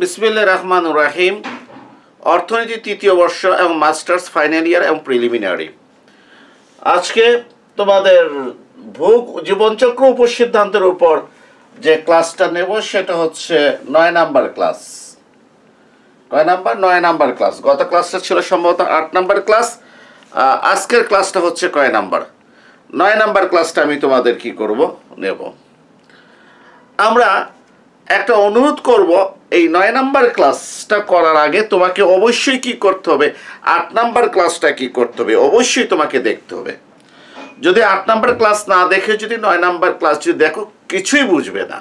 বিসমিল্লা রহমান রাহিম অর্থনীতি তৃতীয় বর্ষ এবং মাস্টার্স ফাইনাল ইয়ার এবং প্রিলিমিনারি আজকে তোমাদের ভোগ জীবনচক্র উপসিদ্ধান্তের উপর যে ক্লাসটা নেব সেটা হচ্ছে নয় নাম্বার ক্লাস নয় নাম্বার নয় নাম্বার ক্লাস গত ক্লাসটা ছিল সম্ভবত আট নাম্বার ক্লাস আজকের ক্লাসটা হচ্ছে কয় নাম্বার নয় নাম্বার ক্লাসটা আমি তোমাদের কি করব নেব আমরা একটা অনুরোধ করব এই নয় নাম্বার ক্লাসটা করার আগে তোমাকে অবশ্যই কি করতে হবে আট নাম্বার ক্লাসটা কি করতে হবে অবশ্যই তোমাকে দেখতে হবে যদি আট নাম্বার ক্লাস না দেখে যদি নয় নাম্বার ক্লাস যদি দেখো কিছুই বুঝবে না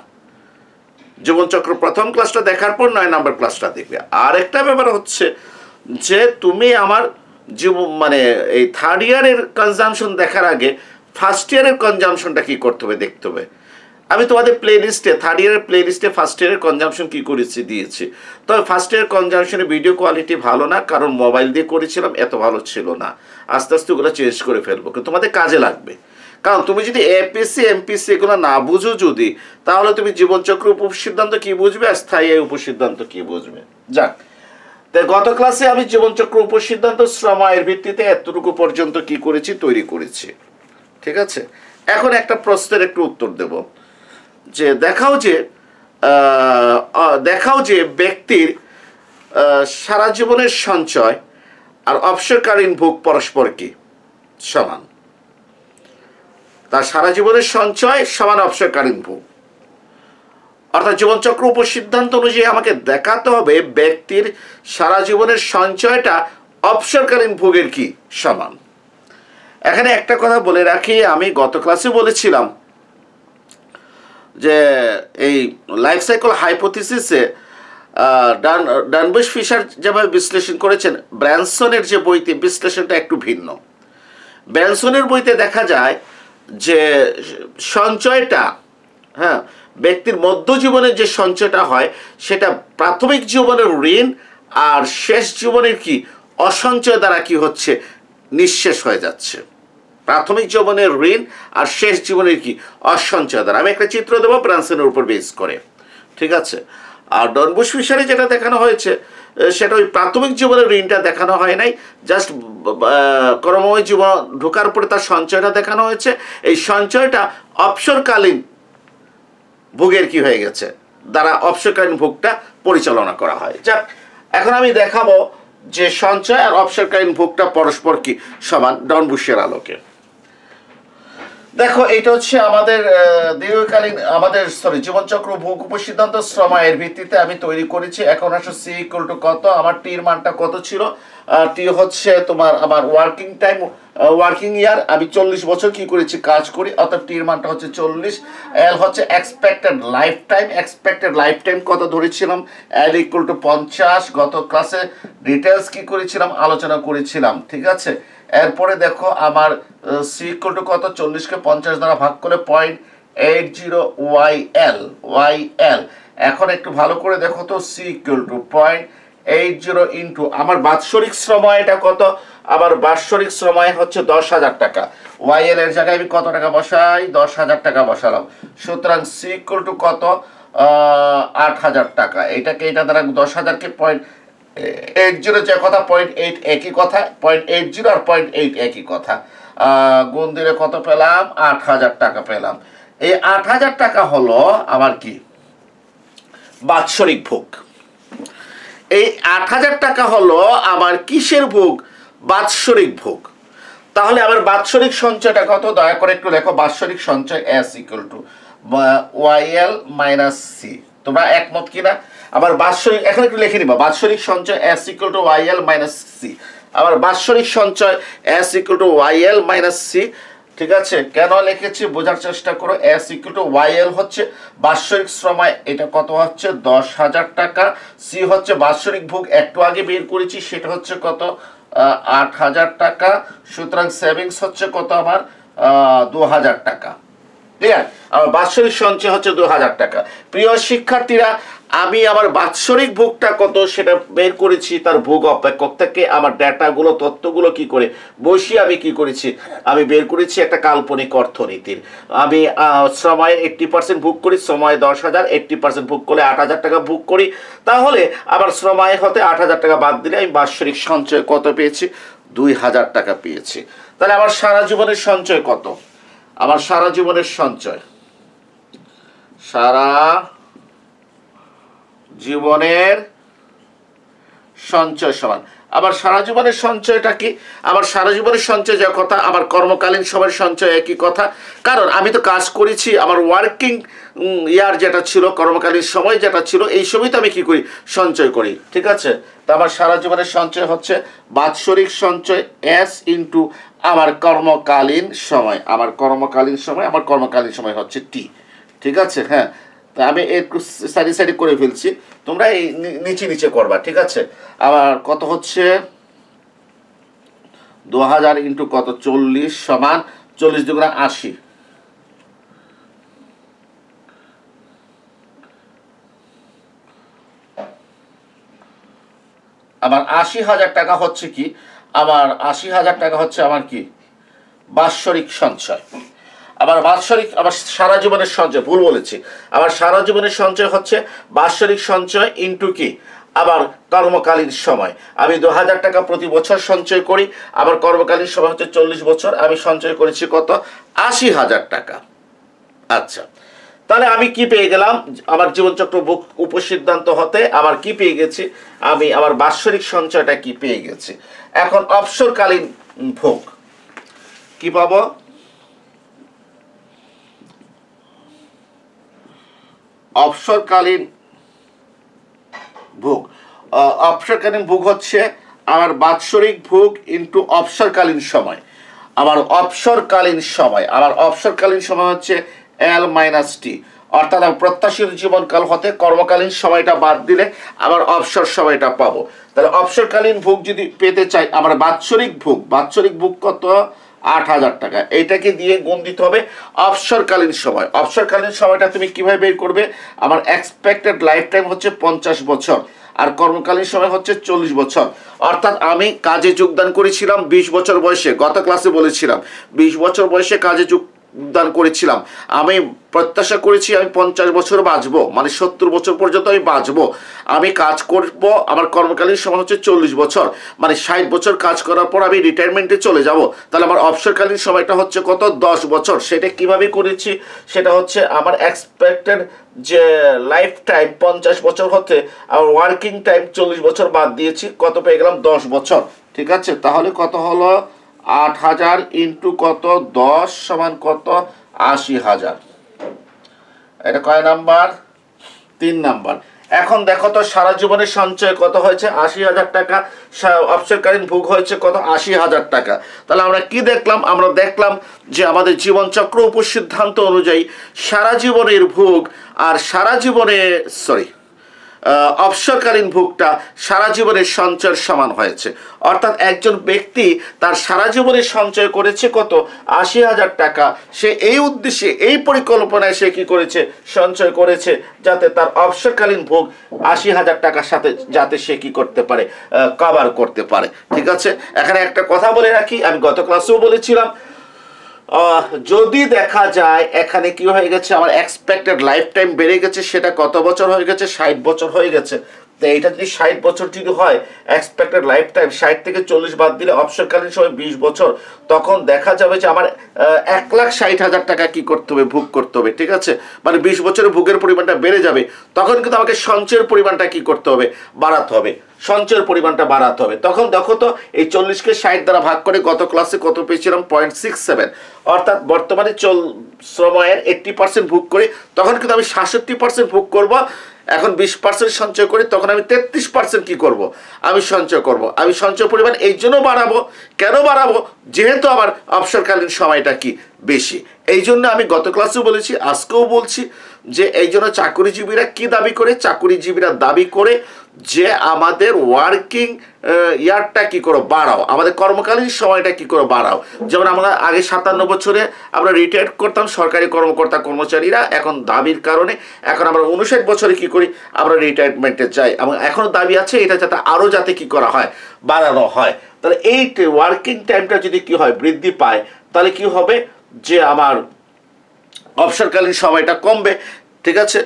জীবনচক্র প্রথম ক্লাসটা দেখার পর নয় নাম্বার ক্লাসটা দেখবে আর একটা ব্যাপার হচ্ছে যে তুমি আমার জীব মানে এই থার্ড ইয়ারের কনজামশন দেখার আগে ফার্স্ট ইয়ারের কনজামশনটা কি করতে হবে দেখতে হবে আমি তোমাদের প্লে লিস্টে থার্ড ইয়ারের প্লে লিস্টে ফার্স্ট ইয়ারের কনজামশন কী করেছি দিয়েছি তবে ফার্স্ট ইয়ার কনজামশনের ভিডিও কোয়ালিটি ভালো না কারণ মোবাইল দিয়ে করেছিলাম এত ভালো ছিল না আস্তে আস্তে ওগুলো চেঞ্জ করে ফেলবো কিন্তু তোমাদের কাজে লাগবে কারণ তুমি যদি এপিসি এমপিসি এগুলো না বুঝো যদি তাহলে তুমি জীবনচক্র উপসিদ্ধান্ত কী বুঝবে আর স্থায়ী উপসিদ্ধান্ত কী বুঝবে যাক তাই গত ক্লাসে আমি জীবনচক্র উপসিদ্ধান্ত শ্রম আয়ের ভিত্তিতে এতটুকু পর্যন্ত কি করেছি তৈরি করেছি ঠিক আছে এখন একটা প্রশ্নের একটু উত্তর দেবো যে দেখাও যে দেখাও যে ব্যক্তির সারা জীবনের সঞ্চয় আর অবসরকালীন ভোগ পরস্পর কি সমান তার সারা জীবনের সঞ্চয় সমান অবসরকালীন ভোগ অর্থাৎ জীবনচক্র উপসিদ্ধান্ত অনুযায়ী আমাকে দেখাতে হবে ব্যক্তির সারা জীবনের সঞ্চয়টা অবসরকালীন ভোগের কি সমান এখানে একটা কথা বলে রাখি আমি গত ক্লাসে বলেছিলাম যে এই লাইফ সাইকেল হাইপোথিসিসে ডান ডানবুশ ফিশার যেভাবে বিশ্লেষণ করেছেন ব্র্যানসনের যে বইতে বিশ্লেষণটা একটু ভিন্ন ব্র্যান্সনের বইতে দেখা যায় যে সঞ্চয়টা হ্যাঁ ব্যক্তির মধ্য জীবনের যে সঞ্চয়টা হয় সেটা প্রাথমিক জীবনের ঋণ আর শেষ জীবনের কি অসঞ্চয় দ্বারা কি হচ্ছে নিঃশেষ হয়ে যাচ্ছে প্রাথমিক জীবনের ঋণ আর শেষ জীবনের কি অসঞ্চয় দ্বারা আমি একটা চিত্র দেবো ব্রানসেনের উপর বেস করে ঠিক আছে আর ডনবুস ফিশারে যেটা দেখানো হয়েছে সেটা ওই প্রাথমিক জীবনের ঋণটা দেখানো হয় নাই জাস্ট কর্মময় জীবন ঢোকার পরে তার সঞ্চয়টা দেখানো হয়েছে এই সঞ্চয়টা অবসরকালীন ভোগের কি হয়ে গেছে দ্বারা অবসরকালীন ভোগটা পরিচালনা করা হয় যাক এখন আমি দেখাবো যে সঞ্চয় আর অবসরকালীন ভোগটা পরস্পর কি সমান ডনবুসের আলোকে দেখো এটা হচ্ছে আমাদের দীর্ঘকালীন আমাদের সরি জীবনচক্র ভূকুপ সিদ্ধান্ত শ্রম ভিত্তিতে আমি তৈরি করেছি এখন আসো সি ইকুয়াল টু কত আমার টির মানটা কত ছিল টি হচ্ছে তোমার আমার ওয়ার্কিং টাইম ওয়ার্কিং ইয়ার আমি চল্লিশ বছর কি করেছি কাজ করি অর্থাৎ টির মানটা হচ্ছে চল্লিশ এল হচ্ছে expected life lifetime expected life lifetime কত ধরেছিলাম এল ইকুয়াল টু পঞ্চাশ গত ক্লাসে ডিটেলস কি করেছিলাম আলোচনা করেছিলাম ঠিক আছে এরপরে দেখো আমার সি ইকুয়াল টু কত চল্লিশকে পঞ্চাশ দ্বারা ভাগ করে point eight zero Y L Y L এখন একটু ভালো করে দেখো তো C equal to point eight zero into আমার বাৎসরিক সময় এটা কত আমার বাৎসরিক সময় হচ্ছে দশ হাজার টাকা ওয়াই এল এর জায়গায় আমি কত টাকা বসাই দশ হাজার টাকা বসালাম সুতরাং সি ইকুয়াল টু কত আট হাজার টাকা এটাকে এটা দ্বারা দশ হাজারকে পয়েন্ট এইট জিরো যে কথা পয়েন্ট এইট একই কথা পয়েন্ট এইট জিরো আর পয়েন্ট এইট একই কথা গুণ দিলে কত পেলাম আট হাজার টাকা পেলাম এই আট হাজার টাকা হলো আমার কি বাৎসরিক ভোগ এই আট হাজার টাকা হলো আমার কিসের ভোগ বাৎসরিক ভোগ তাহলে আমার বাৎসরিক সঞ্চয়টা কত দয়া করে একটু লেখো বাৎসরিক সঞ্চয় S equal to Y L minus C তোমরা একমত কিনা আবার বাৎসরিক এখন একটু লিখে নিবা বাৎসরিক সঞ্চয় S equal to Y L minus C আবার বাৎসরিক সঞ্চয় S equal to Y L minus C ঠিক আছে কেন লিখেছি বোঝার চেষ্টা করো S equal to Y L হচ্ছে বাৎসরিক শ্রমায় এটা কত হচ্ছে দশ হাজার টাকা সি হচ্ছে বাৎসরিক ভোগ একটু আগে বের করেছি সেটা হচ্ছে কত আট হাজার টাকা সুতরাং সেভিংস হচ্ছে কত আমার দু হাজার টাকা আমার বাৎসরিক সঞ্চয় হচ্ছে দু হাজার টাকা প্রিয় শিক্ষার্থীরা আমি আমার বাৎসরিক ভোগটা কত সেটা বের করেছি তার ভোগ অপেক্ষক থেকে আমার ডাটাগুলো তথ্যগুলো কি করে বসি আমি কি করেছি আমি বের করেছি একটা কাল্পনিক অর্থনীতির আমি সময় এইট্টি পার্সেন্ট ভোগ করি সময় দশ হাজার এইট্টি পার্সেন্ট ভোগ করলে আট হাজার টাকা ভোগ করি তাহলে আমার সময় হতে আট হাজার টাকা বাদ দিলে আমি বাৎসরিক সঞ্চয় কত পেয়েছি দুই হাজার টাকা পেয়েছি তাহলে আমার সারা জীবনের সঞ্চয় কত আমার সারা জীবনের সঞ্চয় সারা জীবনের সঞ্চয় সমান আবার সারা জীবনের সঞ্চয়টা কি আবার সারা জীবনের সঞ্চয় যা কথা আমার কর্মকালীন সময়ের সঞ্চয় একই কথা কারণ আমি তো কাজ করেছি আমার ওয়ার্কিং ইয়ার যেটা ছিল কর্মকালীন সময় যেটা ছিল এই সবই তো আমি কী করি সঞ্চয় করি ঠিক আছে তা আমার সারা জীবনের সঞ্চয় হচ্ছে বাৎসরিক সঞ্চয় অ্যাস ইন্টু আমার কর্মকালীন সময় আমার কর্মকালীন সময় আমার কর্মকালীন সময় হচ্ছে টি ঠিক আছে হ্যাঁ আমি একটু সারি সারি করে ফেলছি তোমরা এই নিচে নিচে করবা ঠিক আছে আবার কত হচ্ছে দু হাজার ইন্টু কত চল্লিশ সমান চল্লিশ দুগুণা আশি আমার আশি হাজার টাকা হচ্ছে কি আমার আশি হাজার টাকা হচ্ছে আমার কি বাৎসরিক সঞ্চয় আমার বাৎসরিক আমার সারা জীবনের সঞ্চয় ভুল বলেছি আমার সারা জীবনের সঞ্চয় হচ্ছে বাৎসরিক সঞ্চয় ইন্টু কি আবার কর্মকালীন সময় আমি দু হাজার টাকা প্রতি বছর সঞ্চয় করি আবার কর্মকালীন সময় হচ্ছে চল্লিশ বছর আমি সঞ্চয় করেছি কত আশি হাজার টাকা আচ্ছা তাহলে আমি কি পেয়ে গেলাম আমার জীবনচক্র বুক উপসিদ্ধান্ত হতে আমার কি পেয়ে গেছি আমি আমার বাৎসরিক সঞ্চয়টা কি পেয়ে গেছি এখন অবসরকালীন ভোগ কি পাবো অবসরকালীন ভোগ অবসরকালীন ভোগ হচ্ছে আমার বাৎসরিক ভোগ ইন্টু অবসরকালীন সময় আমার অবসরকালীন সময় আমার অবসরকালীন সময় হচ্ছে এল মাইনাস টি অর্থাৎ আমার প্রত্যাশিত জীবনকাল হতে কর্মকালীন সময়টা বাদ দিলে আমার অবসর সময়টা পাবো তাহলে অবসরকালীন ভোগ যদি পেতে চাই আমার বাৎসরিক ভোগ বাৎসরিক ভোগ কত আট হাজার টাকা এইটাকে দিয়ে গুণ দিতে হবে অবসরকালীন সময় অবসরকালীন সময়টা তুমি কিভাবে বের করবে আমার এক্সপেক্টেড লাইফ টাইম হচ্ছে পঞ্চাশ বছর আর কর্মকালীন সময় হচ্ছে চল্লিশ বছর অর্থাৎ আমি কাজে যোগদান করেছিলাম ২০ বছর বয়সে গত ক্লাসে বলেছিলাম ২০ বছর বয়সে কাজে যোগ দান করেছিলাম আমি প্রত্যাশা করেছি আমি পঞ্চাশ বছর বাঁচবো মানে সত্তর বছর পর্যন্ত আমি বাঁচবো আমি কাজ করব আমার কর্মকালীন সময় হচ্ছে চল্লিশ বছর মানে ষাট বছর কাজ করার পর আমি রিটায়ারমেন্টে চলে যাব তাহলে আমার অবসরকালীন সময়টা হচ্ছে কত দশ বছর সেটা কিভাবে করেছি সেটা হচ্ছে আমার এক্সপেক্টেড যে লাইফ টাইম পঞ্চাশ বছর হতে আমার ওয়ার্কিং টাইম চল্লিশ বছর বাদ দিয়েছি কত পেয়ে গেলাম দশ বছর ঠিক আছে তাহলে কত হলো আট হাজার ইন্টু কত দশ সমান কত আশি হাজার এটা কয় নাম্বার তিন নাম্বার এখন দেখো তো সারা জীবনের সঞ্চয় কত হয়েছে আশি হাজার টাকা অবসরকালীন ভোগ হয়েছে কত আশি হাজার টাকা তাহলে আমরা কি দেখলাম আমরা দেখলাম যে আমাদের জীবনচক্র উপসিদ্ধান্ত অনুযায়ী সারা জীবনের ভোগ আর সারা জীবনে সরি অবসরকালীন ভোগটা সারা জীবনের সঞ্চয়ের সমান হয়েছে অর্থাৎ একজন ব্যক্তি তার সারা জীবনে সঞ্চয় করেছে কত আশি হাজার টাকা সে এই উদ্দেশ্যে এই পরিকল্পনায় সে কি করেছে সঞ্চয় করেছে যাতে তার অবসরকালীন ভোগ আশি হাজার টাকার সাথে যাতে সে কি করতে পারে কভার করতে পারে ঠিক আছে এখানে একটা কথা বলে রাখি আমি গত ক্লাসেও বলেছিলাম যদি দেখা যায় এখানে কি হয়ে গেছে আমার এক্সপেক্টেড লাইফ টাইম বেড়ে গেছে সেটা কত বছর হয়ে গেছে ষাট বছর হয়ে গেছে তো এইটা যদি ষাট বছর যদি হয় এক্সপেক্টেড লাইফ টাইম ষাট থেকে চল্লিশ বাদ দিলে অবসরকালীন সময় বিশ বছর তখন দেখা যাবে যে আমার এক লাখ ষাট হাজার টাকা কি করতে হবে ভোগ করতে হবে ঠিক আছে মানে বিশ বছরে ভোগের পরিমাণটা বেড়ে যাবে তখন কিন্তু আমাকে সঞ্চয়ের পরিমাণটা কি করতে হবে বাড়াতে হবে সঞ্চয়ের পরিমাণটা বাড়াতে হবে তখন দেখো তো এই চল্লিশকে ষাট দ্বারা ভাগ করে গত ক্লাসে কত পেয়েছিলাম পয়েন্ট সিক্স সেভেন অর্থাৎ বর্তমানে চল সময়ের এইট্টি পার্সেন্ট ভোগ করি তখন কিন্তু আমি সাতষট্টি পার্সেন্ট ভোগ করবো এখন বিশ পার্সেন্ট সঞ্চয় করি তখন আমি তেত্রিশ পার্সেন্ট কী করবো আমি সঞ্চয় করব। আমি সঞ্চয় পরিমাণ এই জন্য বাড়াবো কেন বাড়াবো যেহেতু আমার অবসরকালীন সময়টা কি বেশি এই জন্য আমি গত ক্লাসেও বলেছি আজকেও বলছি যে এই জন্য চাকরিজীবীরা কি দাবি করে চাকরিজীবীরা দাবি করে যে আমাদের ওয়ার্কিং ইয়ারটা কি করো বাড়াও আমাদের কর্মকালীন সময়টা কি করো বাড়াও যেমন আমরা আগে সাতান্ন বছরে আমরা রিটায়ার করতাম সরকারি কর্মকর্তা কর্মচারীরা এখন দাবির কারণে এখন আমরা উনষাট বছরে কি করি আমরা রিটায়ারমেন্টে যাই এবং এখনও দাবি আছে এটা যাতে আরও যাতে কি করা হয় বাড়ানো হয় তাহলে এই ওয়ার্কিং টাইমটা যদি কি হয় বৃদ্ধি পায় তাহলে কি হবে যে আমার অবসরকালীন সময়টা কমবে ঠিক আছে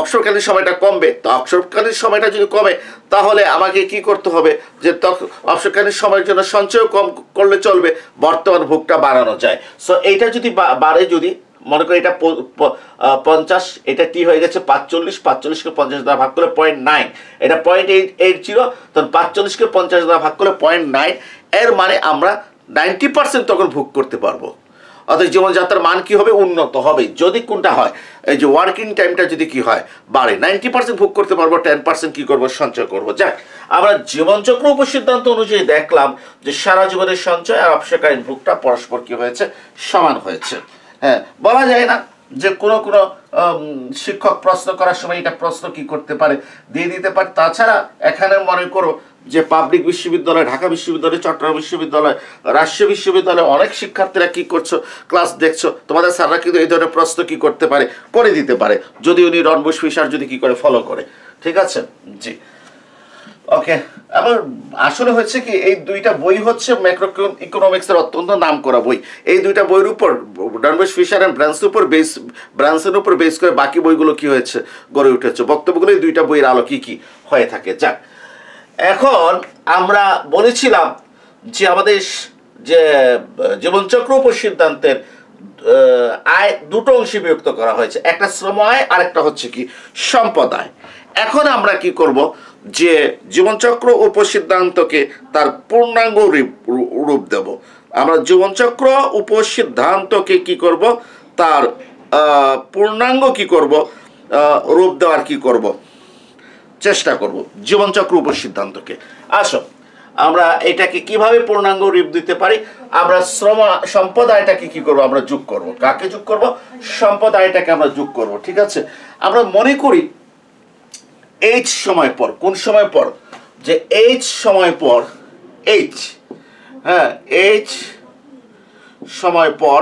অবসরকালীন সময়টা কমবে তো অবসরকালীন সময়টা যদি কমে তাহলে আমাকে কি করতে হবে যে তখন অবসরকালীন সময়ের জন্য সঞ্চয় কম করলে চলবে বর্তমান ভোগটা বাড়ানো যায় সো এইটা যদি বাড়ে যদি মনে করি এটা পঞ্চাশ এটা টি হয়ে গেছে পাঁচচল্লিশ পাঁচচল্লিশকে পঞ্চাশ দ্বারা ভাগ করে পয়েন্ট নাইন এটা পয়েন্ট এইট এইট জিরো তখন পাঁচচল্লিশকে পঞ্চাশ দ্বারা ভাগ করে পয়েন্ট নাইন এর মানে আমরা নাইনটি পার্সেন্ট তখন ভোগ করতে পারবো অর্থাৎ জীবনযাত্রার মান কি হবে উন্নত হবে যদি কোনটা হয় এই যে ওয়ার্কিং টাইমটা যদি কি হয় বাড়ে নাইনটি পার্সেন্ট ভোগ করতে পারবো টেন পার্সেন্ট কী করবো সঞ্চয় করবো যাক আমরা জীবনচক্র উপ সিদ্ধান্ত অনুযায়ী দেখলাম যে সারা জীবনের সঞ্চয় আর অবসরকালীন ভোগটা পরস্পর কী হয়েছে সমান হয়েছে হ্যাঁ বলা যায় না যে কোনো কোনো শিক্ষক প্রশ্ন করার সময় এটা প্রশ্ন কি করতে পারে দিয়ে দিতে পারে তাছাড়া এখানে মনে করো যে পাবলিক বিশ্ববিদ্যালয় ঢাকা বিশ্ববিদ্যালয় চট্টগ্রাম বিশ্ববিদ্যালয় রাজশাহী বিশ্ববিদ্যালয় অনেক শিক্ষার্থীরা কি করছো ক্লাস দেখছো তোমাদের স্যাররা কিন্তু এই ধরনের প্রশ্ন কি করতে পারে করে দিতে পারে যদি উনি রণবোস ফিসার যদি কি করে ফলো করে ঠিক আছে জি ওকে আবার আসলে হচ্ছে কি এই দুইটা বই হচ্ছে ম্যাক্রো ইকোনমিক্সের অত্যন্ত নাম করা বই এই দুইটা বইয়ের উপর ডনবেশ ফিশার অ্যান্ড ব্রান্সের উপর বেস ব্রান্সের উপর বেস করে বাকি বইগুলো কি হয়েছে গড়ে উঠেছে বক্তব্যগুলো এই দুইটা বইয়ের আলো কী কী হয়ে থাকে যাক এখন আমরা বলেছিলাম যে আমাদের যে জীবনচক্র উপসিদ্ধান্তের আয় দুটো অংশে বিভক্ত করা হয়েছে একটা শ্রম আয় আর একটা হচ্ছে কি সম্পদ আয় এখন আমরা কি করব যে জীবনচক্র উপসিদ্ধান্তকে তার পূর্ণাঙ্গ রূপ দেব আমরা জীবনচক্র উপসিদ্ধান্তকে কি করব তার পূর্ণাঙ্গ কি করব রূপ দেওয়ার কি করব চেষ্টা করব জীবনচক্র সিদ্ধান্তকে আসো আমরা এটাকে কিভাবে পূর্ণাঙ্গ রূপ দিতে পারি আমরা শ্রম সম্পদ আয়টাকে কি করব আমরা যোগ করব কাকে যোগ করব সম্পদ আয়টাকে আমরা যোগ করব ঠিক আছে আমরা মনে করি এইচ সময় পর কোন সময় পর যে এইচ সময় পর এইচ হ্যাঁ এইচ সময় পর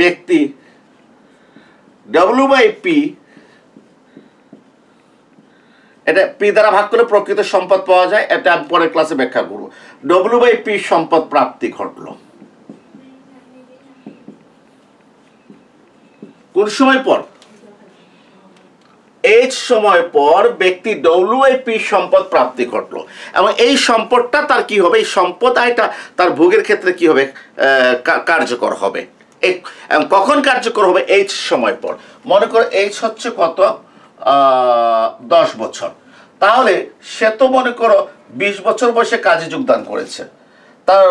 ব্যক্তি ডাব্লু বাই পি এটা পি দ্বারা ভাগ করলে প্রকৃত সম্পদ পাওয়া যায় এটা আমি পরের ক্লাসে ব্যাখ্যা করব ডব্লিউ বাই পি সম্পদ প্রাপ্তি ঘটল কোন সময় পর এইচ সময় পর ব্যক্তি পি সম্পদ প্রাপ্তি ঘটলো এবং এই সম্পদটা তার কি হবে এই সম্পদ আয়টা তার ভোগের ক্ষেত্রে কি হবে কার্যকর হবে কখন কার্যকর হবে এইচ সময় পর মনে করো এইচ হচ্ছে কত দশ বছর তাহলে সে তো মনে করো বিশ বছর বয়সে কাজে যোগদান করেছে তার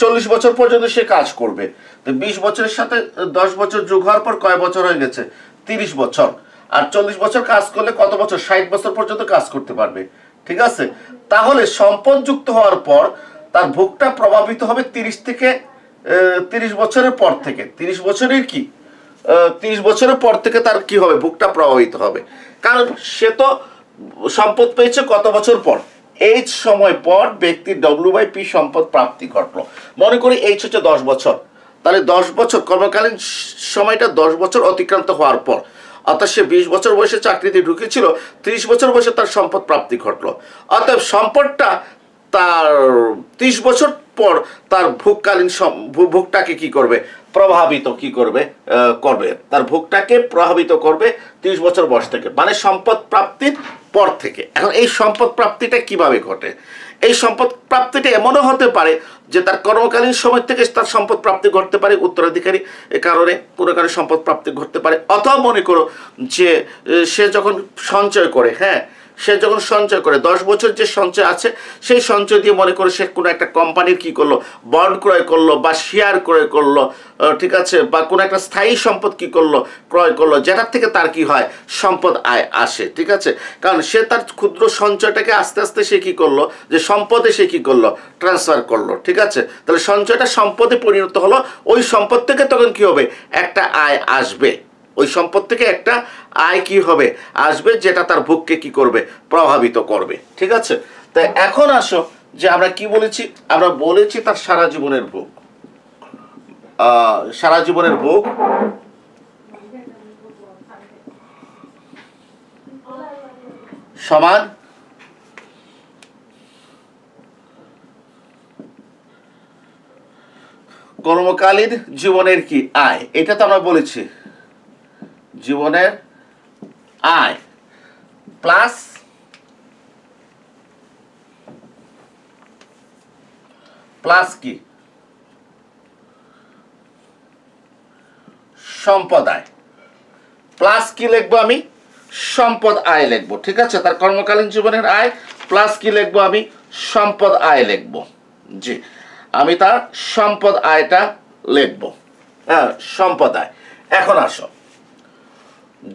চল্লিশ বছর পর্যন্ত সে কাজ করবে তো বিশ বছরের সাথে দশ বছর যোগ হওয়ার পর কয় বছর হয়ে গেছে তিরিশ বছর আর চল্লিশ বছর কাজ করলে কত বছর ষাট বছর পর্যন্ত কাজ করতে পারবে ঠিক আছে তাহলে সম্পদ যুক্ত হওয়ার পর তার ভোগটা প্রভাবিত হবে তিরিশ থেকে তিরিশ বছরের পর থেকে তিরিশ বছরের কি তিরিশ বছরের পর থেকে তার কি হবে বুকটা প্রভাবিত হবে কারণ সে তো সম্পদ পেয়েছে কত বছর পর এইচ সময় পর ব্যক্তির ডব্লিউ বাই পি সম্পদ প্রাপ্তি ঘটলো মনে করি এইচ হচ্ছে দশ বছর তাহলে দশ বছর কর্মকালীন সময়টা দশ বছর অতিক্রান্ত হওয়ার পর অর্থাৎ সে বিশ বছর বয়সে চাকরিতে ঢুকেছিল ত্রিশ বছর বয়সে তার সম্পদ প্রাপ্তি ঘটলো অর্থাৎ সম্পদটা তার ত্রিশ বছর পর তার ভোগকালীন ভোগটাকে কি করবে প্রভাবিত কি করবে করবে তার ভোগটাকে প্রভাবিত করবে তিরিশ বছর বয়স থেকে মানে সম্পদ প্রাপ্তির পর থেকে এখন এই সম্পদ প্রাপ্তিটা কিভাবে ঘটে এই সম্পদ প্রাপ্তিটা এমনও হতে পারে যে তার কর্মকালীন সময় থেকে তার সম্পদ প্রাপ্তি ঘটতে পারে উত্তরাধিকারী এ কারণে কোনো কারণে সম্পদ প্রাপ্তি ঘটতে পারে অথবা মনে করো যে সে যখন সঞ্চয় করে হ্যাঁ সে যখন সঞ্চয় করে দশ বছর যে সঞ্চয় আছে সেই সঞ্চয় দিয়ে মনে করে সে কোনো একটা কোম্পানির কি করলো বন্ড ক্রয় করলো বা শেয়ার ক্রয় করলো ঠিক আছে বা কোনো একটা স্থায়ী সম্পদ কি করলো ক্রয় করলো যেটার থেকে তার কি হয় সম্পদ আয় আসে ঠিক আছে কারণ সে তার ক্ষুদ্র সঞ্চয়টাকে আস্তে আস্তে সে কি করলো যে সম্পদে সে কি করলো ট্রান্সফার করলো ঠিক আছে তাহলে সঞ্চয়টা সম্পদে পরিণত হলো ওই সম্পদ থেকে তখন কি হবে একটা আয় আসবে ওই সম্পদ থেকে একটা আয় কি হবে আসবে যেটা তার ভোগকে কি করবে প্রভাবিত করবে ঠিক আছে তাই এখন আসো যে আমরা কি বলেছি আমরা বলেছি তার সারা জীবনের ভোগ সারা জীবনের ভোগ সমান কর্মকালীন জীবনের কি আয় এটা তো আমরা বলেছি জীবনের আয় প্লাস প্লাস কি সম্পদ আয় প্লাস কি লিখবো আমি সম্পদ আয় লিখবো ঠিক আছে তার কর্মকালীন জীবনের আয় প্লাস কি লিখবো আমি সম্পদ আয় লিখবো জি আমি তার সম্পদ আয়টা লিখবো হ্যাঁ সম্পদ আয় এখন আসো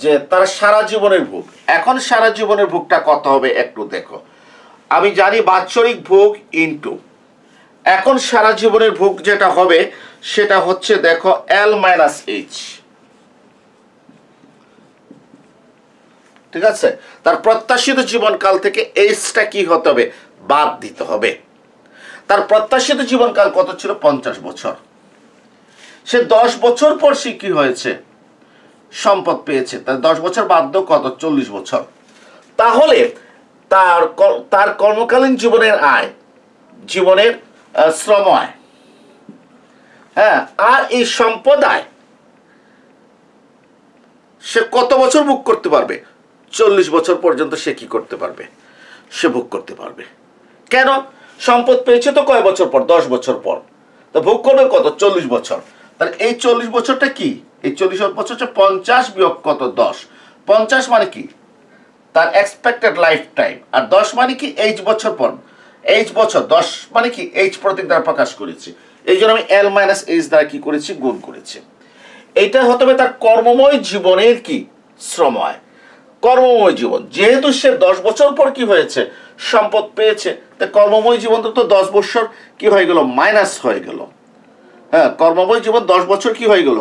যে তার সারা জীবনের ভোগ এখন সারা জীবনের ভোগটা কত হবে একটু দেখো আমি জানি বাৎসরিক ভোগ ইনটু এখন সারা জীবনের ভোগ যেটা হবে সেটা হচ্ছে দেখো এল মাইনাস এইচ ঠিক আছে তার প্রত্যাশিত জীবনকাল থেকে এইচটা কি হতে হবে বাদ দিতে হবে তার প্রত্যাশিত জীবনকাল কত ছিল পঞ্চাশ বছর সে দশ বছর পর সে কি হয়েছে সম্পদ পেয়েছে তার দশ বছর বাধ্য কত চল্লিশ বছর তাহলে তার তার কর্মকালীন জীবনের আয় জীবনের শ্রম আয় হ্যাঁ আর এই সম্পদ আয় সে কত বছর ভোগ করতে পারবে চল্লিশ বছর পর্যন্ত সে কি করতে পারবে সে ভোগ করতে পারবে কেন সম্পদ পেয়েছে তো কয় বছর পর দশ বছর পর তা ভোগ করবে কত চল্লিশ বছর তাহলে এই চল্লিশ বছরটা কি এই চল্লিশ বছর হচ্ছে পঞ্চাশ বিয়োগ কত দশ পঞ্চাশ মানে কি তার এক্সপেক্টেড লাইফ টাইম আর দশ মানে কি এইচ বছর পর এইচ বছর দশ মানে কি এইচ প্রতীক দ্বারা প্রকাশ করেছি এই জন্য আমি এল মাইনাস এইচ দ্বারা কি করেছি গুণ করেছি এটা হতে হবে তার কর্মময় জীবনের কি হয় কর্মময় জীবন যেহেতু সে দশ বছর পর কি হয়েছে সম্পদ পেয়েছে তা কর্মময় জীবন তো দশ বছর কি হয়ে গেল মাইনাস হয়ে গেল হ্যাঁ কর্মময় জীবন দশ বছর কি হয়ে গেল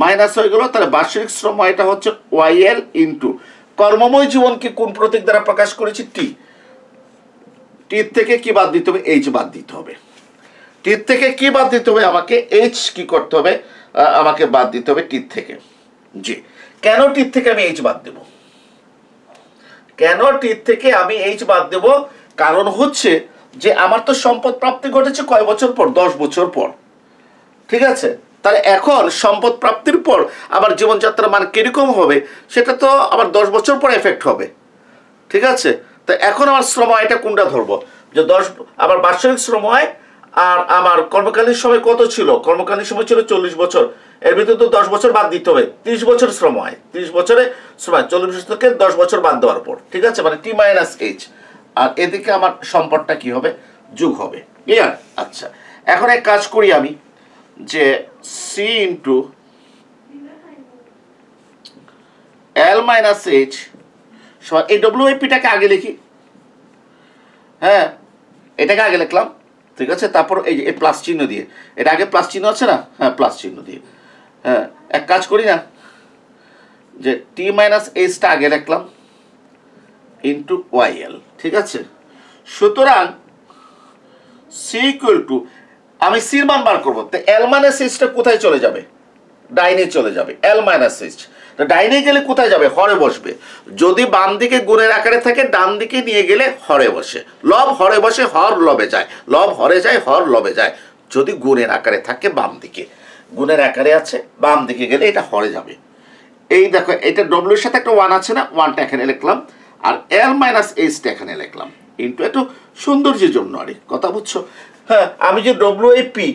মাইনাস হয়ে গেল তাহলে বার্ষিক শ্রম এটা হচ্ছে ওয়াইএল ইন্টু কর্মময় জীবনকে কোন প্রতীক দ্বারা প্রকাশ করেছি টি টির থেকে কি বাদ দিতে হবে এইচ বাদ দিতে হবে টির থেকে কি বাদ দিতে হবে আমাকে এইচ কি করতে হবে আমাকে বাদ দিতে হবে টির থেকে জি কেন টির থেকে আমি এইচ বাদ দেব কেন টির থেকে আমি এইচ বাদ দেব কারণ হচ্ছে যে আমার তো সম্পদ প্রাপ্তি ঘটেছে কয় বছর পর দশ বছর পর ঠিক আছে তাহলে এখন সম্পদ প্রাপ্তির পর আবার জীবনযাত্রার মান কীরকম হবে সেটা তো আবার দশ বছর পর এফেক্ট হবে ঠিক আছে তো এখন আমার শ্রম আয়টা কোনটা ধরবো যে দশ আবার বাৎসরিক শ্রম আয় আর আমার কর্মকালীন সময় কত ছিল কর্মকালীন সময় ছিল চল্লিশ বছর এর ভিতরে তো দশ বছর বাদ দিতে হবে তিরিশ বছর শ্রম হয় তিরিশ বছরে শ্রম হয় চল্লিশ বছর থেকে দশ বছর বাদ দেওয়ার পর ঠিক আছে মানে টি মাইনাস এইচ আর এদিকে আমার সম্পদটা কি হবে যুগ হবে ক্লিয়ার আচ্ছা এখন এক কাজ করি আমি যে C into L minus H এই ডব্লিউপিটাকে আগে লিখি হ্যাঁ এটাকে আগে লিখলাম ঠিক আছে তারপর এই যে প্লাস চিহ্ন দিয়ে এটা আগে প্লাস চিহ্ন আছে না হ্যাঁ প্লাস চিহ্ন দিয়ে হ্যাঁ এক কাজ করি না যে টি মাইনাস এইচটা আগে রাখলাম ইন্টু ওয়াইএল ঠিক আছে সুতরাং সি ইকুয়াল টু আমি সির মান বার করবো তো এল মাইনাস এইচটা কোথায় চলে যাবে ডাইনে চলে যাবে এল মাইনাস এইচ তো ডাইনে গেলে কোথায় যাবে হরে বসবে যদি বাম দিকে গুণের আকারে থাকে ডান দিকে নিয়ে গেলে হরে বসে লব হরে বসে হর লবে যায় লব হরে যায় হর লবে যায় যদি গুণের আকারে থাকে বাম দিকে গুণের আকারে আছে বাম দিকে গেলে এটা হরে যাবে এই দেখো এটা ডব্লিউর সাথে একটা ওয়ান আছে না ওয়ানটা এখানে লিখলাম আর এল মাইনাস এইচটা এখানে লিখলাম ইন্টু একটু সৌন্দর্যের জন্য আরে কথা বুঝছো হ্যাঁ আমি যে W A P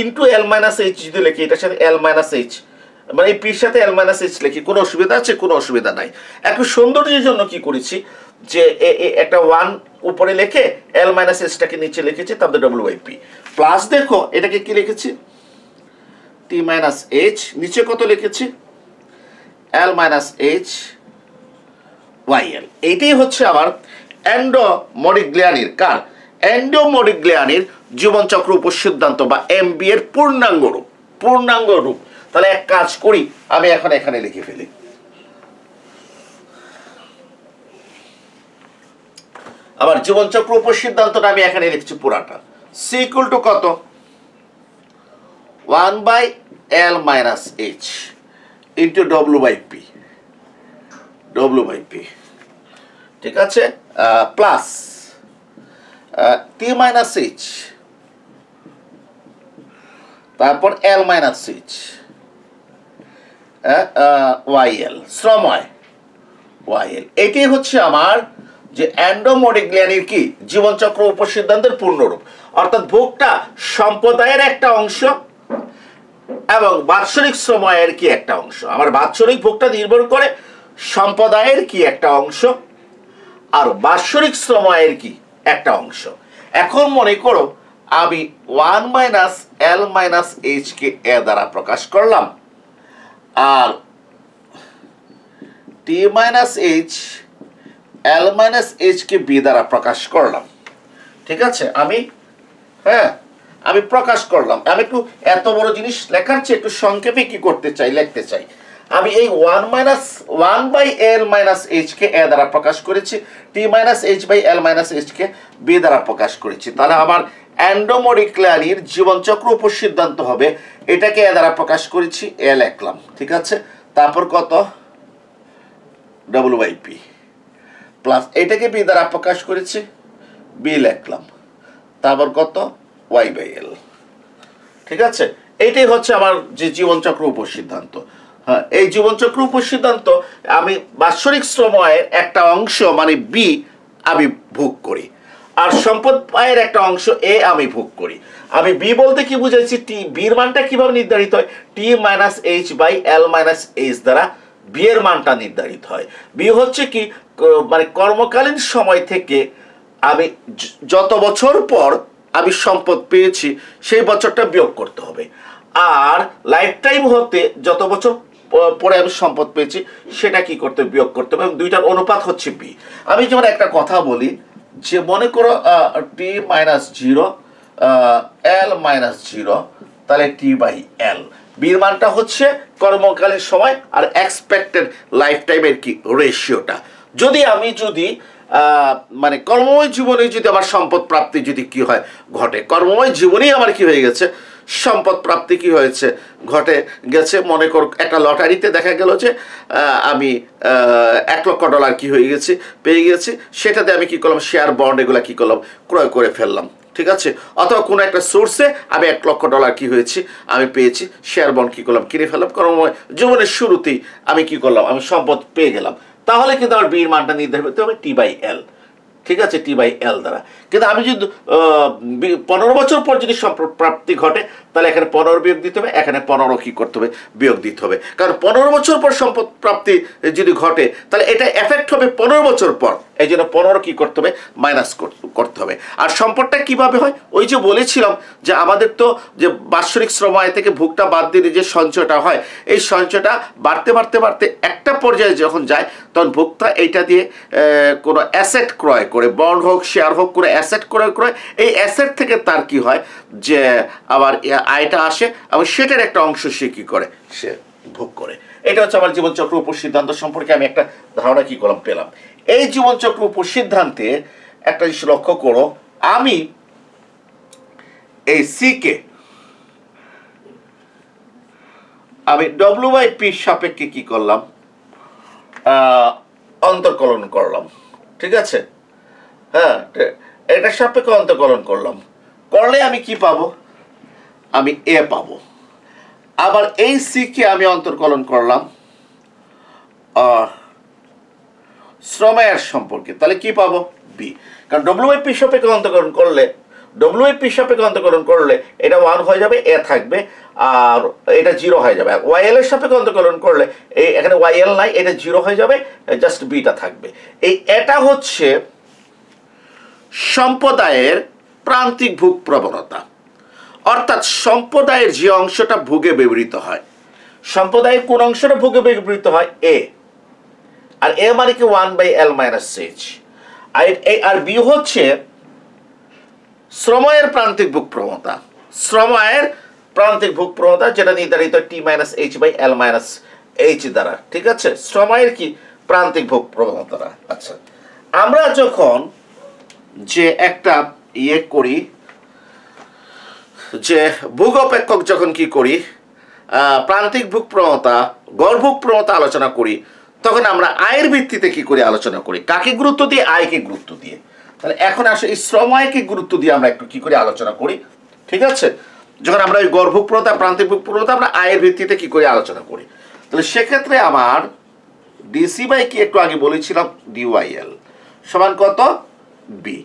into L minus H যদি লিখি এটার সাথে এল মাইনাস এইচ মানে এই পির সাথে এল মাইনাস এইচ লিখি কোনো অসুবিধা আছে কোনো অসুবিধা নাই একটু সৌন্দর্যের জন্য কি করেছি যে একটা ওয়ান উপরে লেখে এল মাইনাস এইচটাকে নিচে লিখেছি তারপরে ডব্লিউ আই পি প্লাস দেখো এটাকে কি লিখেছি টি মাইনাস এইচ নিচে কত লিখেছি এল মাইনাস এইচ ওয়াইএল এইটাই হচ্ছে আমার অ্যান্ডো মরিগ্লিয়ানির কার অ্যান্ডো মরিগ্লিয়ানির জীবনচক্র উপসিদ্ধান্ত বা এম বি এর পূর্ণাঙ্গ রূপ পূর্ণাঙ্গ রূপ তাহলে এক কাজ করি আমি এখন এখানে লিখে ফেলি আবার জীবনচক্র উপসিদ্ধান্তটা আমি এখানে লিখছি পুরাটা সি ইকুয়াল টু কত one by L minus H into W by P W by P ঠিক আছে প্লাস টি মাইনাস এইচ তারপর এল মাইনাস সিচ ওয়াইএল শ্রময় ওয়াইএল এটি হচ্ছে আমার যে অ্যান্ডোমোডিগ্লিয়ানির কি জীবনচক্র উপসিদ্ধান্তের পূর্ণরূপ অর্থাৎ ভোগটা সম্প্রদায়ের একটা অংশ এবং বাৎসরিক সময়ের কি একটা অংশ আমার বাৎসরিক ভোগটা নির্ভর করে সম্প্রদায়ের কি একটা অংশ আর বাৎসরিক সময়ের কি একটা অংশ এখন মনে করো আমি ওয়ান মাইনাস এল মাইনাস এইচকে এ দ্বারা প্রকাশ করলাম আর T minus H L minus কে বি দ্বারা প্রকাশ করলাম ঠিক আছে আমি হ্যাঁ আমি প্রকাশ করলাম আমি একটু এত বড় জিনিস লেখার চেয়ে একটু সংক্ষেপে কি করতে চাই লিখতে চাই আমি এই one minus one by L minus H কে এ দ্বারা প্রকাশ করেছি T minus H by L minus এইচকে বি দ্বারা প্রকাশ করেছি তাহলে আমার অ্যান্ডোমোরিক্লারির জীবনচক্র উপসিদ্ধান্ত হবে এটাকে এ দ্বারা প্রকাশ করেছি এল একলাম ঠিক আছে তারপর কত ডাব্লু আইপি প্লাস এটাকে বি দ্বারা প্রকাশ করেছি বি লেখলাম তারপর কত ওয়াই বাই এল ঠিক আছে এটাই হচ্ছে আমার যে জীবনচক্র উপসিদ্ধান্ত হ্যাঁ এই জীবনচক্র উপসিদ্ধান্ত আমি বাৎসরিক সময়ের একটা অংশ মানে বি আমি ভোগ করি আর সম্পদ পায়ের একটা অংশ এ আমি ভোগ করি আমি বি বলতে কি বুঝাইছি টি বির মানটা কিভাবে নির্ধারিত হয় T minus H by L minus H দ্বারা বিয়ের মানটা নির্ধারিত হয় বি হচ্ছে কি মানে কর্মকালীন সময় থেকে আমি যত বছর পর আমি সম্পদ পেয়েছি সেই বছরটা বিয়োগ করতে হবে আর লাইফ টাইম হতে যত বছর পরে আমি সম্পদ পেয়েছি সেটা কি করতে বিয়োগ করতে হবে এবং দুইটার অনুপাত হচ্ছে বি আমি যেমন একটা কথা বলি যে মনে করো T minus zero L minus zero তাহলে টি বাই এল বির মানটা হচ্ছে কর্মকালীন সময় আর এক্সপেক্টেড লাইফ টাইমের কি রেশিওটা যদি আমি যদি মানে কর্মময় জীবনে যদি আমার সম্পদ প্রাপ্তি যদি কি হয় ঘটে কর্মময় জীবনেই আমার কি হয়ে গেছে সম্পদ প্রাপ্তি কি হয়েছে ঘটে গেছে মনে কর একটা লটারিতে দেখা গেল যে আমি এক লক্ষ ডলার কি হয়ে গেছি পেয়ে গেছি সেটাতে আমি কি করলাম শেয়ার বন্ড এগুলো কী করলাম ক্রয় করে ফেললাম ঠিক আছে অথবা কোনো একটা সোর্সে আমি এক লক্ষ ডলার কি হয়েছি আমি পেয়েছি শেয়ার বন্ড কী করলাম কিনে ফেললাম কারণ জীবনের শুরুতেই আমি কি করলাম আমি সম্পদ পেয়ে গেলাম তাহলে কিন্তু আমার বীর মানটা নির্ধারিত হবে টি বাই এল ঠিক আছে টি বাই এল দ্বারা কিন্তু আমি যদি পনেরো বছর পর যদি সম্প্রাপ্তি ঘটে তাহলে এখানে পনেরো বিয়োগ দিতে হবে এখানে পনেরো কী করতে হবে বিয়োগ দিতে হবে কারণ পনেরো বছর পর সম্পদ প্রাপ্তি যদি ঘটে তাহলে এটা এফেক্ট হবে পনেরো বছর পর এই জন্য পনেরো কী করতে হবে মাইনাস করতে হবে আর সম্পদটা কিভাবে হয় ওই যে বলেছিলাম যে আমাদের তো যে বাৎসরিক শ্রম আয় থেকে ভুগটা বাদ দিলে যে সঞ্চয়টা হয় এই সঞ্চয়টা বাড়তে বাড়তে বাড়তে একটা পর্যায়ে যখন যায় তখন ভোক্তা এইটা দিয়ে কোনো অ্যাসেট ক্রয় করে বন্ড হোক শেয়ার হোক কোনো অ্যাসেট ক্রয় করে এই অ্যাসেট থেকে তার কি হয় যে আবার আয়টা আসে এবং সেটার একটা অংশ সে কী করে সে ভোগ করে এটা হচ্ছে আমার জীবনচক্র সিদ্ধান্ত সম্পর্কে আমি একটা ধারণা কী করলাম পেলাম এই জীবনচক্র উপসিদ্ধান্তে একটা জিনিস লক্ষ্য করো আমি এই সিকে আমি ডব্লু বাই পি সাপেক্ষে কী করলাম অন্তর্কলন করলাম ঠিক আছে হ্যাঁ এটা সাপেক্ষে অন্তর্কলন করলাম করলে আমি কি পাবো আমি এ পাবো আবার এই সিকে আমি অন্তর্কলন করলাম শ্রমের সম্পর্কে তাহলে কি পাবো বি কারণ ডব্লিউএপি সাপেক্ষে অন্তকরণ করলে ডব্লিউএপি সাপেক্ষে অন্তকরণ করলে এটা ওয়ান হয়ে যাবে এ থাকবে আর এটা জিরো হয়ে যাবে এল এর সাপেক্ষে অন্তকরণ করলে এই এখানে ওয়াইএল নাই এটা জিরো হয়ে যাবে জাস্ট বিটা থাকবে এই এটা হচ্ছে সম্প্রদায়ের প্রান্তিক ভূক প্রবণতা অর্থাৎ সম্প্রদায়ের যে অংশটা ভোগে ব্যবহৃত হয় সম্প্রদায়ের কোন অংশটা ভোগে ব্যবহৃত হয় এ আর এ মানে কি one by L minus H আর এ আর বি হচ্ছে শ্রময়ের প্রান্তিক ভোগ প্রবণতা শ্রময়ের প্রান্তিক ভোগ প্রবণতা যেটা নির্ধারিত T minus H by L minus H দ্বারা ঠিক আছে শ্রময়ের কি প্রান্তিক ভোগ প্রবণতা আচ্ছা আমরা যখন যে একটা ইয়ে করি যে ভূগ অপেক্ষক যখন কি করি প্রান্তিক ভূগ প্রণতা গর্ভুক প্রণতা আলোচনা করি তখন আমরা আয়ের ভিত্তিতে কি করে আলোচনা করি কাকে গুরুত্ব দিয়ে আয়কে গুরুত্ব দিয়ে তাহলে এখন আসলে এই শ্রম আয়কে গুরুত্ব দিয়ে আমরা একটু কি করে আলোচনা করি ঠিক আছে যখন আমরা ওই গর্ভুক প্রণতা প্রান্তিক ভূগ প্রণতা আমরা আয়ের ভিত্তিতে কি করে আলোচনা করি তাহলে সেক্ষেত্রে আমার ডিসি বাই কি একটু আগে বলেছিলাম ডিওয়াইএল সমান কত বি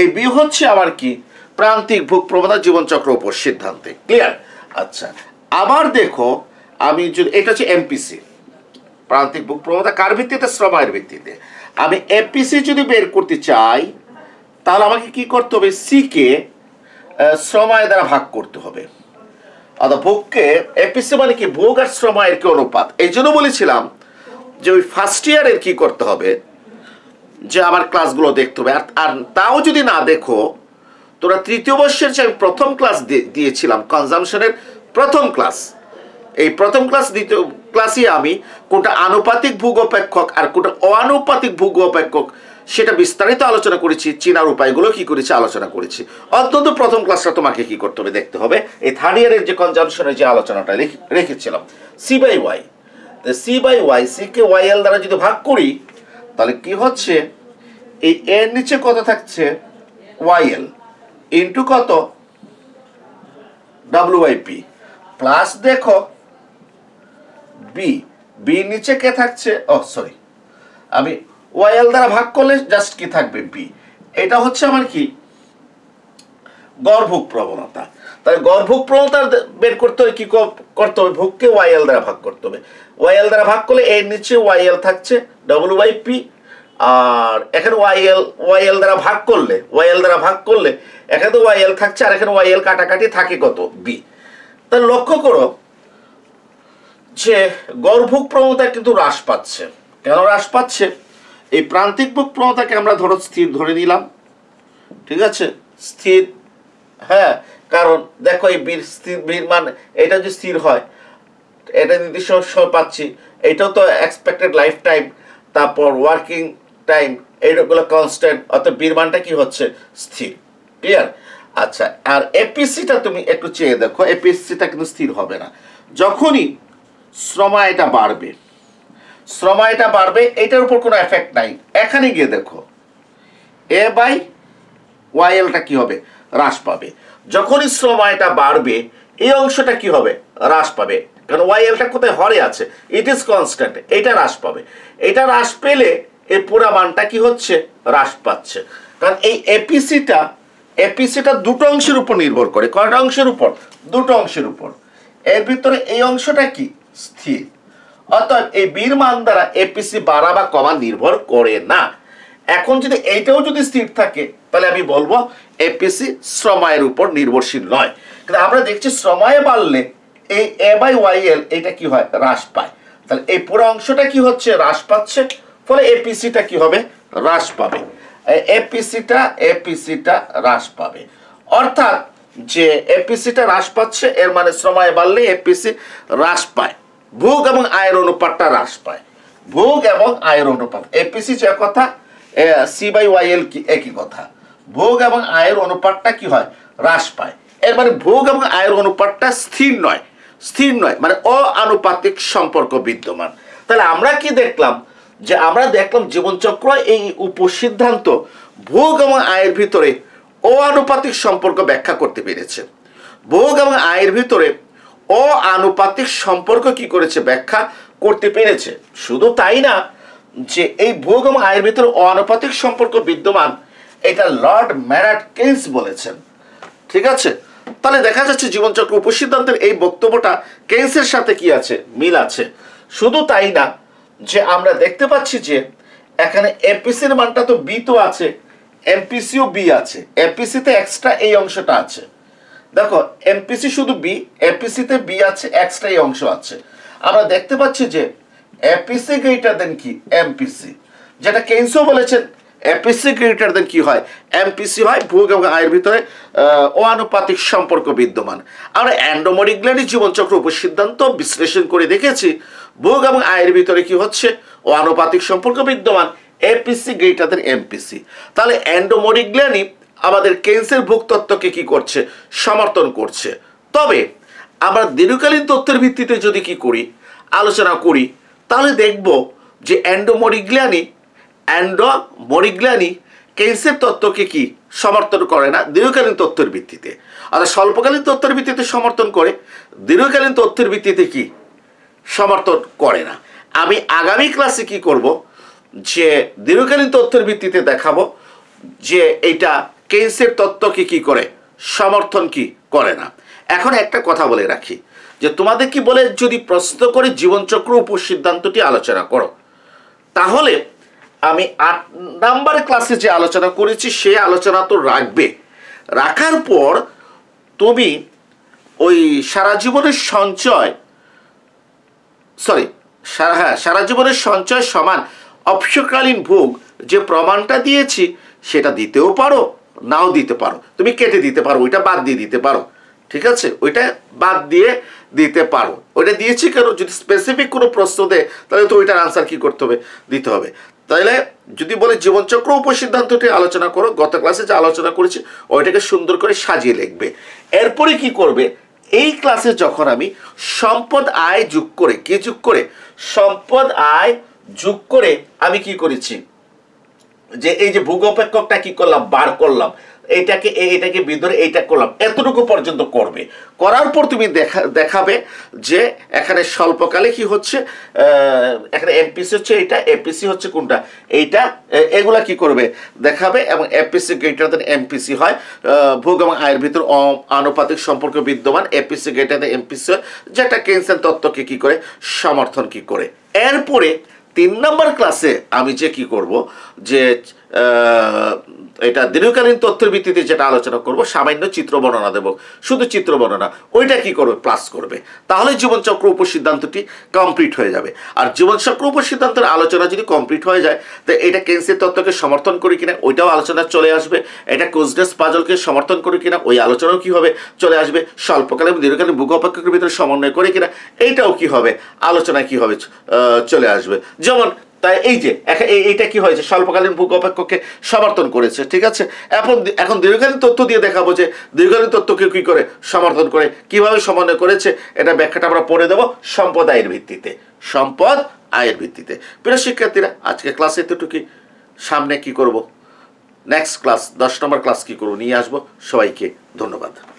এই বি হচ্ছে আমার কি প্রান্তিক প্রবণতা জীবনচক্র উপর সিদ্ধান্তে ক্লিয়ার আচ্ছা আবার দেখো আমি যদি এটা হচ্ছে এমপিসি প্রান্তিক প্রবণতা কার ভিত্তিতে শ্রমায়ের ভিত্তিতে আমি এমপিসি যদি বের করতে চাই তাহলে আমাকে কি করতে হবে সিকে শ্রম আয় দ্বারা ভাগ করতে হবে অর্থাৎ ভোগকে এপিসি মানে কি ভোগ আর শ্রম আয়ের কি অনুপাত এই জন্য বলেছিলাম যে ওই ফার্স্ট ইয়ারের কি করতে হবে যে আমার ক্লাসগুলো দেখতে হবে আর তাও যদি না দেখো তোরা তৃতীয় বর্ষের যে আমি প্রথম ক্লাস দিয়েছিলাম কনজামশনের প্রথম ক্লাস এই প্রথম ক্লাস দ্বিতীয় ক্লাসে আমি কোনটা আনুপাতিক ভূগোপেক্ষক আর কোনটা অআনুপাতিক ভূগোপেক্ষক সেটা বিস্তারিত আলোচনা করেছি চীনার উপায়গুলো কি করেছি আলোচনা করেছি অত্যন্ত প্রথম ক্লাসটা তোমাকে কি করতে হবে দেখতে হবে এই থার্ড ইয়ারের যে কনজামশনের যে আলোচনাটা রেখেছিলাম C by Y C by Y সিকে ওয়াই এল দ্বারা যদি ভাগ করি তাহলে কি হচ্ছে এই এর নিচে কত থাকছে ওয়াই এল ইন্টু কত ডাব্লুআইপি প্লাস দেখো বি বি নিচে কে থাকছে ও সরি আমি ওয়াইএল দ্বারা ভাগ করলে জাস্ট কি থাকবে বি এটা হচ্ছে আমার কি গর্ভুক প্রবণতা তাহলে গর্ভুক প্রবণতা বের করতে হবে কি করতে হবে ভোগকে ওয়াইএল দ্বারা ভাগ করতে হবে ওয়াইএল দ্বারা ভাগ করলে এর নিচে ওয়াইএল থাকছে ডব্লিউ বাই পি আর এখানে ওয়াইএল ওয়াইএল দ্বারা ভাগ করলে ওয়াইএল দ্বারা ভাগ করলে এখানে তো ওয়াইএল থাকছে আর এখানে ওয়াইএল কাটাকাটি থাকে কত বি তাহলে লক্ষ্য করো যে গর্ভক প্রবণতা কিন্তু হ্রাস পাচ্ছে কেন হ্রাস পাচ্ছে এই প্রান্তিক বুক প্রবণতাকে আমরা ধরো স্থির ধরে নিলাম ঠিক আছে স্থির হ্যাঁ কারণ দেখো এই বীর স্থির বীর মানে এটা যদি স্থির হয় এটা নির্দিষ্ট পাচ্ছি এটাও তো এক্সপেক্টেড লাইফ টাইম তারপর ওয়ার্কিং টাইম এইগুলো কনস্ট্যান্ট অর্থাৎ বির মানটা কি হচ্ছে স্থির ক্লিয়ার আচ্ছা আর এপিসিটা তুমি একটু চেয়ে দেখো এপিসিটা কিন্তু স্থির হবে না যখনই শ্রমায়টা বাড়বে শ্রমায়টা বাড়বে এটার উপর কোনো এফেক্ট নাই এখানে গিয়ে দেখো এ বাই ওয়াইএলটা কি হবে হ্রাস পাবে যখনই শ্রমায়টা বাড়বে এই অংশটা কি হবে হ্রাস পাবে কারণ ওয়াইএলটা কোথায় হরে আছে ইট ইজ কনস্ট্যান্ট এটা হ্রাস পাবে এটা হ্রাস পেলে এই পুরা মানটা কি হচ্ছে হ্রাস পাচ্ছে কারণ এই এপিসিটা এপিসিটা দুটো অংশের উপর নির্ভর করে কয়টা অংশের উপর দুটো অংশের উপর এর ভিতরে এই অংশটা কি স্থির অর্থাৎ এই বীর মান দ্বারা এপিসি বাড়া বা কমা নির্ভর করে না এখন যদি এইটাও যদি স্থির থাকে তাহলে আমি বলবো এপিসি শ্রমায়ের উপর নির্ভরশীল নয় কিন্তু আমরা দেখছি শ্রমায় বাড়লে এই এ বাই ওয়াই এল এটা কি হয় হ্রাস পায় তাহলে এই পুরো অংশটা কি হচ্ছে হ্রাস পাচ্ছে ফলে এপিসিটা কি হবে হ্রাস পাবে এপিসিটা এপিসিটা হ্রাস পাবে অর্থাৎ যে এপিসিটা হ্রাস পাচ্ছে এর মানে সময় বাড়লে এপিসি হ্রাস পায় ভোগ এবং আয়ের অনুপাতটা হ্রাস পায় ভোগ এবং আয়ের অনুপাত এপিসি যে কথা সি বাই ওয়াই এল কি একই কথা ভোগ এবং আয়ের অনুপাতটা কি হয় হ্রাস পায় এর মানে ভোগ এবং আয়ের অনুপাতটা স্থির নয় স্থির নয় মানে অ আনুপাতিক সম্পর্ক বিদ্যমান তাহলে আমরা কি দেখলাম যে আমরা দেখলাম জীবনচক্র এই উপসিদ্ধান্ত ভোগ এবং আয়ের ভিতরে অনুপাতিক সম্পর্ক ব্যাখ্যা করতে পেরেছে ভোগ এবং আয়ের ভিতরে অ আনুপাতিক সম্পর্ক কি করেছে ব্যাখ্যা করতে পেরেছে শুধু তাই না যে এই ভোগ এবং আয়ের ভিতরে অনুপাতিক সম্পর্ক বিদ্যমান এটা লর্ড ম্যারাট কেন্স বলেছেন ঠিক আছে তাহলে দেখা যাচ্ছে জীবনচক্র উপসিদ্ধান্তের এই বক্তব্যটা কেন্সের সাথে কি আছে মিল আছে শুধু তাই না যে আমরা দেখতে পাচ্ছি যে এখানে এপিসির মানটা তো বি তো আছে এমপিসিও বি আছে এপিসিতে এক্সট্রা এই অংশটা আছে দেখো এমপিসি শুধু বি এপিসিতে বি আছে এক্সট্রা এই অংশ আছে আমরা দেখতে পাচ্ছি যে এপিসি গ্রেটার দেন কি এমপিসি যেটা কেন্সও বলেছেন এমপিসি গ্রেটার দেন কী হয় এমপিসি হয় ভোগ এবং আয়ের ভিতরে অনুপাতিক সম্পর্ক বিদ্যমান আমরা অ্যান্ডোমোরিক গ্ল্যান্ডের জীবনচক্র উপসিদ্ধান্ত বিশ্লেষণ করে দেখেছি ভোগ এবং আয়ের ভিতরে কি হচ্ছে অনুপাতিক সম্পর্ক বিদ্যমান এপিসি গ্রেটার দেন এমপিসি তাহলে অ্যান্ডোমোরিক গ্ল্যান্ডই আমাদের কেন্সের ভোগতত্ত্বকে কি করছে সমর্থন করছে তবে আমরা দীর্ঘকালীন তথ্যের ভিত্তিতে যদি কি করি আলোচনা করি তাহলে দেখব যে অ্যান্ডোমোরিগ্লিয়ানি মরিগ্লানি কেন্সের তত্ত্বকে কি সমর্থন করে না দীর্ঘকালীন তথ্যের ভিত্তিতে অর্থাৎ স্বল্পকালীন তথ্যের ভিত্তিতে সমর্থন করে দীর্ঘকালীন তথ্যের ভিত্তিতে কি সমর্থন করে না আমি আগামী ক্লাসে কি করব যে দীর্ঘকালীন তথ্যের ভিত্তিতে দেখাবো যে এটা কেন্সের তত্ত্বকে কি করে সমর্থন কি করে না এখন একটা কথা বলে রাখি যে তোমাদের কি বলে যদি প্রশ্ন করে জীবনচক্র উপসিদ্ধান্তটি আলোচনা করো তাহলে আমি আট নাম্বার ক্লাসে যে আলোচনা করেছি সে আলোচনা তো রাখবে রাখার পর তুমি ওই সারা জীবনের সঞ্চয় সরি সারা হ্যাঁ সারা জীবনের সঞ্চয় সমান অপসকালীন ভোগ যে প্রমাণটা দিয়েছি সেটা দিতেও পারো নাও দিতে পারো তুমি কেটে দিতে পারো ওইটা বাদ দিয়ে দিতে পারো ঠিক আছে ওইটা বাদ দিয়ে দিতে পারো ওইটা দিয়েছি কেন যদি স্পেসিফিক কোনো প্রশ্ন দেয় তাহলে তো ওইটার আনসার কী করতে হবে দিতে হবে তাইলে যদি বলে জীবনচক্র সিদ্ধান্তটি আলোচনা করো গত ক্লাসে যে আলোচনা করেছি ওইটাকে সুন্দর করে সাজিয়ে লিখবে এরপরে কি করবে এই ক্লাসে যখন আমি সম্পদ আয় যোগ করে কি যোগ করে সম্পদ আয় যোগ করে আমি কি করেছি যে এই যে ভূগোপেক্ষকটা কি করলাম বার করলাম এটাকে এটাকে ভিতরে এইটা করলাম এতটুকু পর্যন্ত করবে করার পর তুমি দেখা দেখাবে যে এখানে স্বল্পকালে কি হচ্ছে এখানে এমপিসি হচ্ছে এটা এপিসি হচ্ছে কোনটা এইটা এগুলা কি করবে দেখাবে এবং এপিসি গ্রেটার দেন এমপিসি হয় ভোগ এবং আয়ের ভিতর আনুপাতিক সম্পর্ক বিদ্যমান এপিসি গ্রেটার দেন এমপিসি হয় যেটা কেন্সেন তত্ত্বকে কি করে সমর্থন কি করে এরপরে তিন নম্বর ক্লাসে আমি যে কি করব যে এটা দীর্ঘকালীন তথ্যের ভিত্তিতে যেটা আলোচনা করব সামান্য চিত্র বর্ণনা দেব শুধু চিত্র বর্ণনা ওইটা কি করবে প্লাস করবে তাহলে জীবনচক্র উপসিদ্ধান্তটি কমপ্লিট হয়ে যাবে আর জীবনচক্র উপসিদ্ধান্তের আলোচনা যদি কমপ্লিট হয়ে যায় তো এটা কেন্সের তত্ত্বকে সমর্থন করে কিনা ওইটাও আলোচনা চলে আসবে এটা কোজনেস পাজলকে সমর্থন করে কিনা ওই আলোচনাও কি হবে চলে আসবে স্বল্পকালে এবং দীর্ঘকালীন ভূগ অপেক্ষকের ভিতরে সমন্বয় করে কিনা এইটাও কি হবে আলোচনা কি হবে চলে আসবে যেমন তাই এই যে এইটা কি হয়েছে স্বল্পকালীন ভূ অপেক্ষকে সমর্থন করেছে ঠিক আছে এখন এখন দীর্ঘকালীন তথ্য দিয়ে দেখাবো যে দীর্ঘকালীন তথ্যকে কী করে সমর্থন করে কিভাবে সমন্বয় করেছে এটা ব্যাখ্যাটা আমরা পড়ে দেবো সম্পদ আয়ের ভিত্তিতে সম্পদ আয়ের ভিত্তিতে প্রিয় শিক্ষার্থীরা আজকে ক্লাসে এতটুকুই সামনে কি করব নেক্সট ক্লাস দশ নম্বর ক্লাস কি করব নিয়ে আসবো সবাইকে ধন্যবাদ